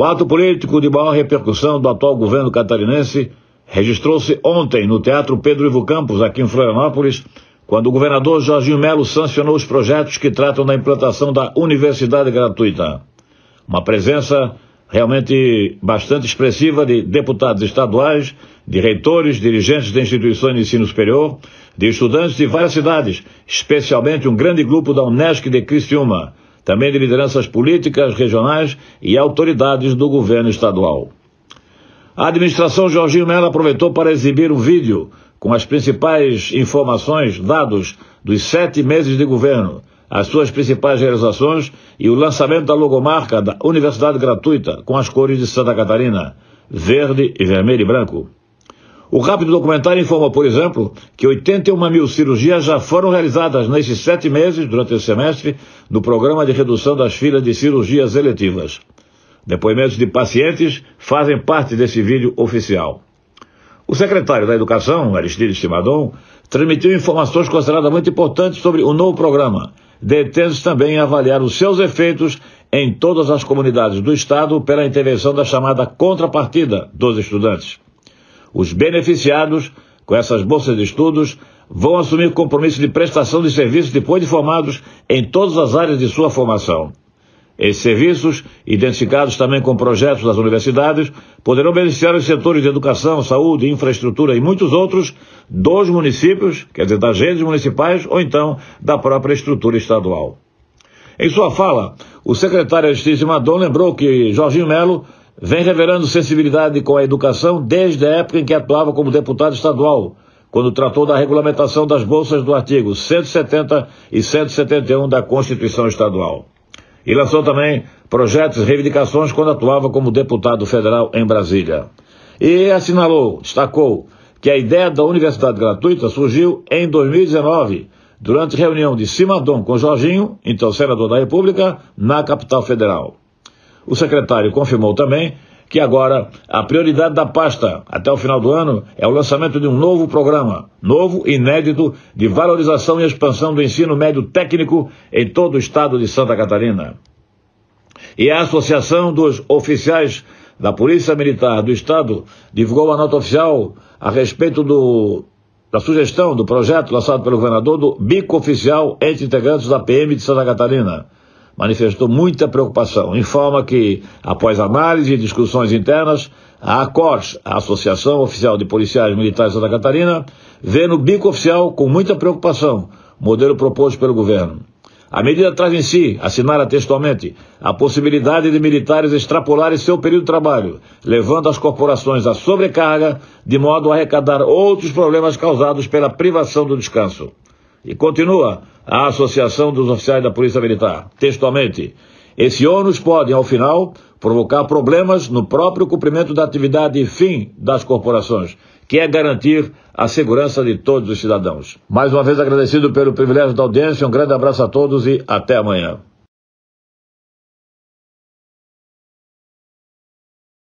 O ato político de maior repercussão do atual governo catarinense registrou-se ontem no Teatro Pedro Ivo Campos, aqui em Florianópolis, quando o governador Jorginho Melo sancionou os projetos que tratam da implantação da universidade gratuita. Uma presença realmente bastante expressiva de deputados estaduais, de reitores, dirigentes de instituições de ensino superior, de estudantes de várias cidades, especialmente um grande grupo da Unesc de Criciúma, também de lideranças políticas, regionais e autoridades do governo estadual. A administração Jorginho Mello aproveitou para exibir um vídeo com as principais informações, dados dos sete meses de governo, as suas principais realizações e o lançamento da logomarca da Universidade Gratuita com as cores de Santa Catarina, verde, vermelho e branco. O rápido documentário informa, por exemplo, que 81 mil cirurgias já foram realizadas nesses sete meses, durante o semestre, do Programa de Redução das Filas de Cirurgias Eletivas. Depoimentos de pacientes fazem parte desse vídeo oficial. O secretário da Educação, Aristides Simadon, transmitiu informações consideradas muito importantes sobre o novo programa, detendo-se também em avaliar os seus efeitos em todas as comunidades do Estado pela intervenção da chamada contrapartida dos estudantes. Os beneficiados com essas bolsas de estudos vão assumir compromisso de prestação de serviços depois de formados em todas as áreas de sua formação. Esses serviços, identificados também com projetos das universidades, poderão beneficiar os setores de educação, saúde, infraestrutura e muitos outros dos municípios, quer dizer, das redes municipais ou então da própria estrutura estadual. Em sua fala, o secretário de Justiça Madon lembrou que Jorginho Melo vem revelando sensibilidade com a educação desde a época em que atuava como deputado estadual, quando tratou da regulamentação das bolsas do artigo 170 e 171 da Constituição Estadual. E lançou também projetos e reivindicações quando atuava como deputado federal em Brasília. E assinalou, destacou, que a ideia da universidade gratuita surgiu em 2019, durante reunião de Simadom com Jorginho, então senador da República, na capital federal. O secretário confirmou também que agora a prioridade da pasta até o final do ano é o lançamento de um novo programa, novo e inédito, de valorização e expansão do ensino médio técnico em todo o estado de Santa Catarina. E a Associação dos Oficiais da Polícia Militar do Estado divulgou uma nota oficial a respeito do, da sugestão do projeto lançado pelo governador do bico oficial entre integrantes da PM de Santa Catarina manifestou muita preocupação. Informa que, após análise e discussões internas, a ACORS, a Associação Oficial de Policiais Militares de Santa Catarina, vê no bico oficial com muita preocupação o modelo proposto pelo governo. A medida traz em si, assinala textualmente, a possibilidade de militares extrapolarem seu período de trabalho, levando as corporações à sobrecarga, de modo a arrecadar outros problemas causados pela privação do descanso. E continua, à Associação dos Oficiais da Polícia Militar. Textualmente, esse ônus pode, ao final, provocar problemas no próprio cumprimento da atividade e fim das corporações, que é garantir a segurança de todos os cidadãos. Mais uma vez agradecido pelo privilégio da audiência, um grande abraço a todos e até amanhã.